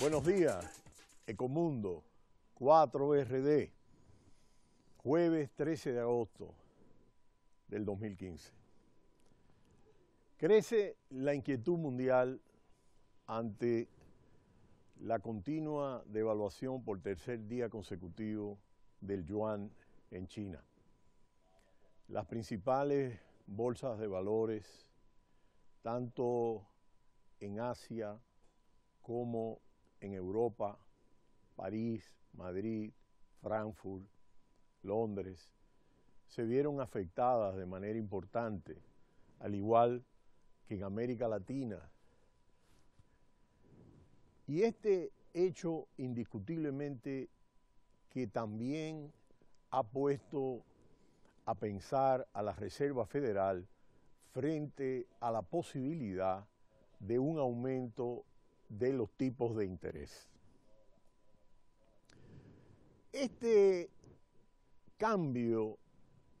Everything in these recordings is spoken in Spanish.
Buenos días, Ecomundo, 4RD, jueves 13 de agosto del 2015. Crece la inquietud mundial ante la continua devaluación por tercer día consecutivo del yuan en China. Las principales bolsas de valores tanto en Asia como en Europa, París, Madrid, Frankfurt, Londres, se vieron afectadas de manera importante, al igual que en América Latina. Y este hecho indiscutiblemente que también ha puesto a pensar a la Reserva Federal frente a la posibilidad de un aumento de los tipos de interés. Este cambio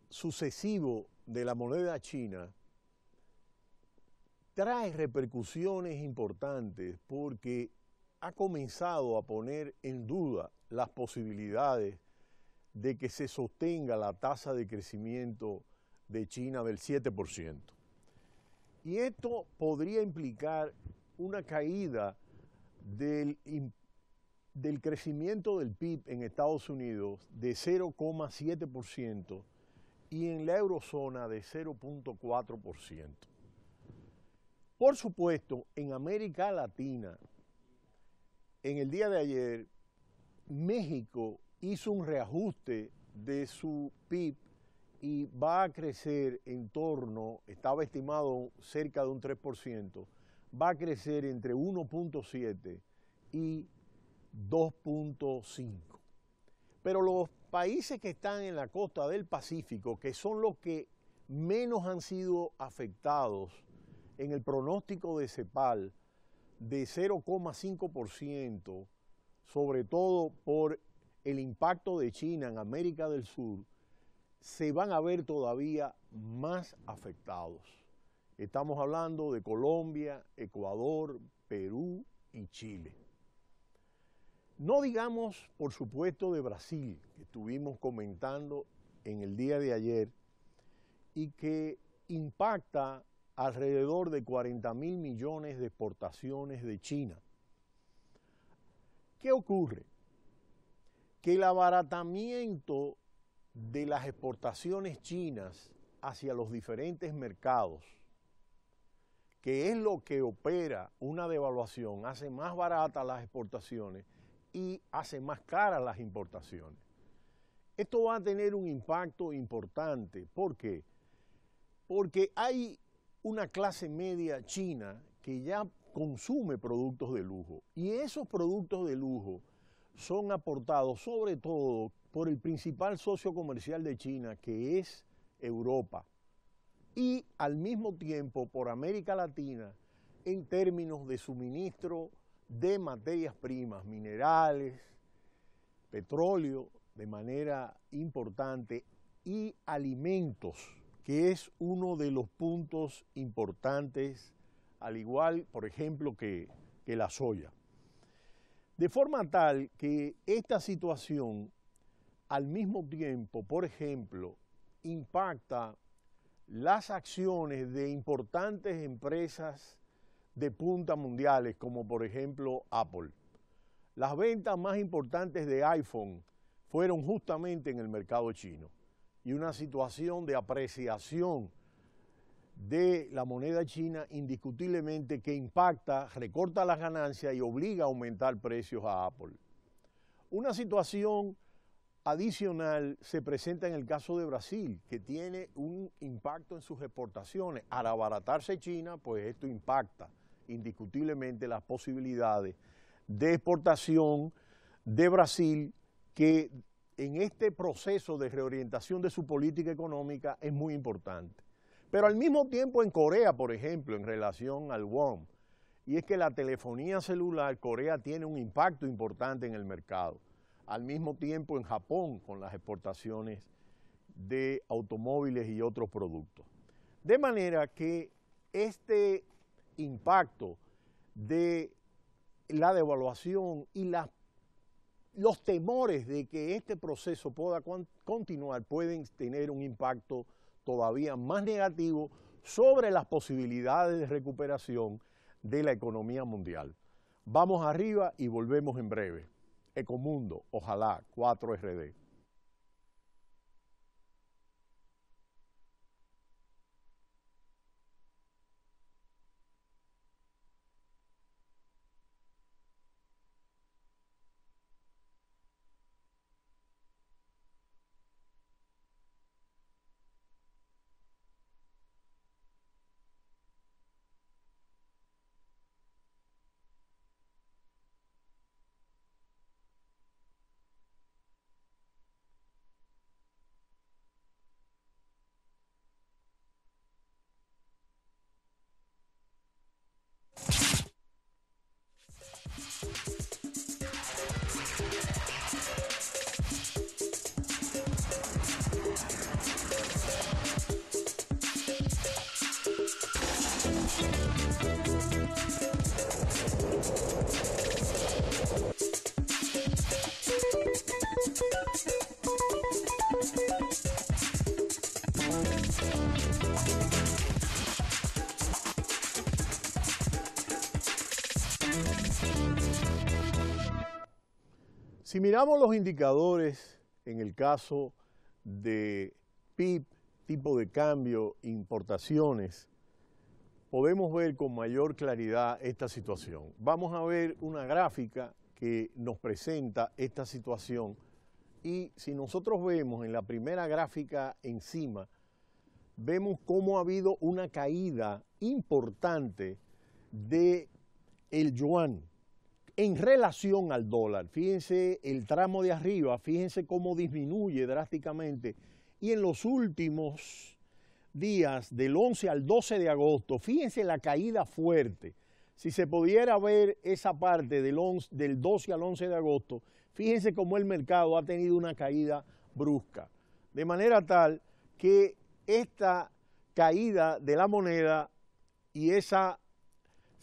sucesivo de la moneda china trae repercusiones importantes porque ha comenzado a poner en duda las posibilidades de que se sostenga la tasa de crecimiento de China del 7%. Y esto podría implicar una caída del, crecimiento del PIB en Estados Unidos de 0,7% y en la eurozona de 0,4%. Por supuesto, en América Latina, en el día de ayer, México hizo un reajuste de su PIB y va a crecer en torno, estaba estimado cerca de un 3%, va a crecer entre 1.7 y 2.5. Pero los países que están en la costa del Pacífico, que son los que menos han sido afectados en el pronóstico de CEPAL de 0,5%, sobre todo por el impacto de China en América del Sur, se van a ver todavía más afectados. Estamos hablando de Colombia, Ecuador, Perú y Chile. No digamos, por supuesto, de Brasil, que estuvimos comentando en el día de ayer y que impacta alrededor de 40 mil millones de exportaciones de China. ¿Qué ocurre? Que el abaratamiento de las exportaciones chinas hacia los diferentes mercados, que es lo que opera una devaluación, hace más baratas las exportaciones y hace más caras las importaciones. Esto va a tener un impacto importante. ¿Por qué? Porque hay una clase media china que ya consume productos de lujo y esos productos de lujo son aportados sobre todo por el principal socio comercial de China, que es Europa, y al mismo tiempo por América Latina en términos de suministro de materias primas, minerales, petróleo de manera importante y alimentos, que es uno de los puntos importantes, al igual, por ejemplo, que, la soya. De forma tal que esta situación al mismo tiempo, por ejemplo, impacta las acciones de importantes empresas de punta mundiales, como por ejemplo Apple. Las ventas más importantes de iPhone fueron justamente en el mercado chino y una situación de apreciación de la moneda china indiscutiblemente que impacta, recorta las ganancias y obliga a aumentar precios a Apple. Una situación adicional se presenta en el caso de Brasil, que tiene un impacto en sus exportaciones. Al abaratarse China, pues esto impacta indiscutiblemente las posibilidades de exportación de Brasil, que en este proceso de reorientación de su política económica es muy importante. Pero al mismo tiempo en Corea, por ejemplo, en relación al WOM, y es que la telefonía celular, Corea tiene un impacto importante en el mercado al mismo tiempo en Japón con las exportaciones de automóviles y otros productos. De manera que este impacto de la devaluación y los temores de que este proceso pueda continuar pueden tener un impacto todavía más negativo sobre las posibilidades de recuperación de la economía mundial. Vamos arriba y volvemos en breve. Ecomundo, ojalá, 4RD. Si miramos los indicadores en el caso de PIB, tipo de cambio, importaciones, podemos ver con mayor claridad esta situación. Vamos a ver una gráfica que nos presenta esta situación y si nosotros vemos en la primera gráfica encima, vemos cómo ha habido una caída importante de yuan, en relación al dólar, fíjense el tramo de arriba, fíjense cómo disminuye drásticamente. Y en los últimos días, del 11 al 12 de agosto, fíjense la caída fuerte. Si se pudiera ver esa parte del, 12 al 11 de agosto, fíjense cómo el mercado ha tenido una caída brusca. De manera tal que esta caída de la moneda y esa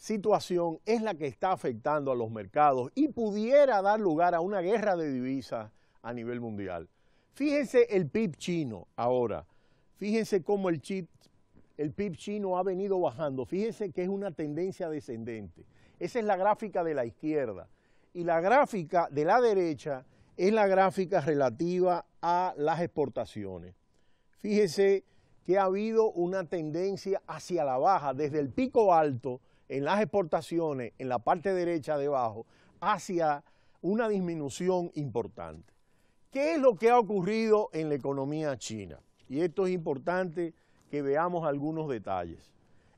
situación es la que está afectando a los mercados y pudiera dar lugar a una guerra de divisas a nivel mundial. Fíjense el PIB chino ahora. Fíjense cómo el, el PIB chino ha venido bajando. Fíjense que es una tendencia descendente. Esa es la gráfica de la izquierda. Y la gráfica de la derecha es la gráfica relativa a las exportaciones. Fíjense que ha habido una tendencia hacia la baja desde el pico alto en las exportaciones, en la parte derecha abajo, hacia una disminución importante. ¿Qué es lo que ha ocurrido en la economía china? Y esto es importante que veamos algunos detalles.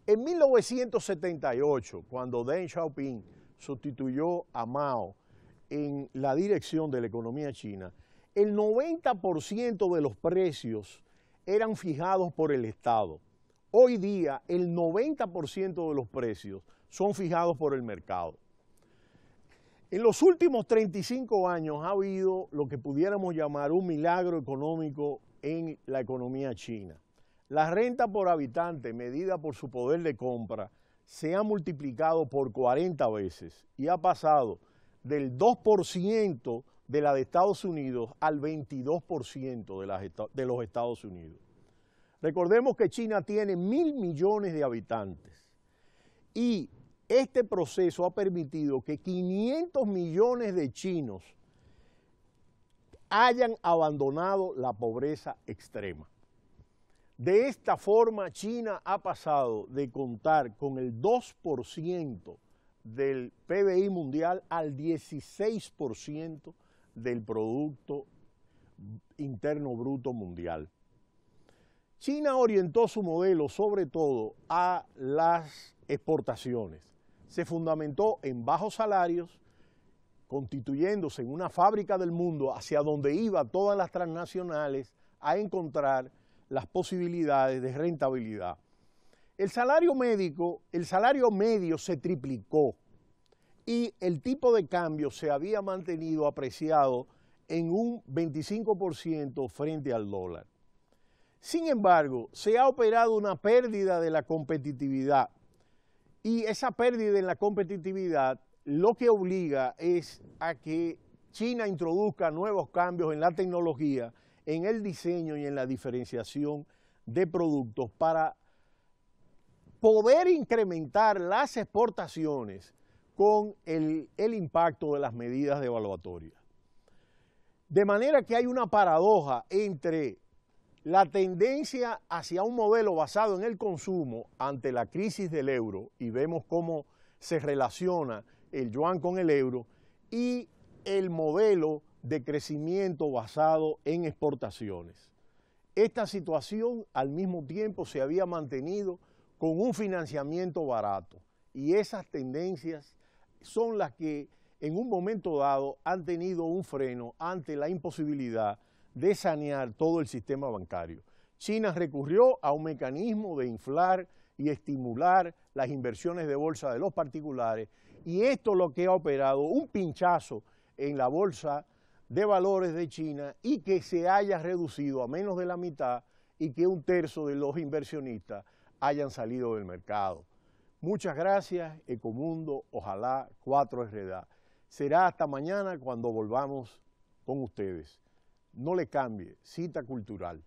En 1978, cuando Deng Xiaoping sustituyó a Mao en la dirección de la economía china, el 90% de los precios eran fijados por el Estado. Hoy día el 90% de los precios son fijados por el mercado. En los últimos 35 años ha habido lo que pudiéramos llamar un milagro económico en la economía china. La renta por habitante, medida por su poder de compra, se ha multiplicado por 40 veces y ha pasado del 2% de la de Estados Unidos al 22% de, de los Estados Unidos. Recordemos que China tiene mil millones de habitantes y este proceso ha permitido que 500 millones de chinos hayan abandonado la pobreza extrema. De esta forma, China ha pasado de contar con el 2% del PBI mundial al 16% del Producto Interno Bruto Mundial. China orientó su modelo sobre todo a las exportaciones. Se fundamentó en bajos salarios, constituyéndose en una fábrica del mundo hacia donde iban todas las transnacionales a encontrar las posibilidades de rentabilidad. El salario médico, el salario medio se triplicó y el tipo de cambio se había mantenido apreciado en un 25% frente al dólar. Sin embargo, se ha operado una pérdida de la competitividad y esa pérdida en la competitividad lo que obliga es a que China introduzca nuevos cambios en la tecnología, en el diseño y en la diferenciación de productos para poder incrementar las exportaciones con el, impacto de las medidas de devaluatorias. De manera que hay una paradoja entre la tendencia hacia un modelo basado en el consumo ante la crisis del euro, y vemos cómo se relaciona el yuan con el euro, y el modelo de crecimiento basado en exportaciones. Esta situación al mismo tiempo se había mantenido con un financiamiento barato y esas tendencias son las que en un momento dado han tenido un freno ante la imposibilidad de sanear todo el sistema bancario. China recurrió a un mecanismo de inflar y estimular las inversiones de bolsa de los particulares y esto es lo que ha operado un pinchazo en la bolsa de valores de China y que se haya reducido a menos de la mitad y que un tercio de los inversionistas hayan salido del mercado. Muchas gracias, Ecomundo, ojalá 4 RDA. Será hasta mañana cuando volvamos con ustedes. No le cambie, cita cultural.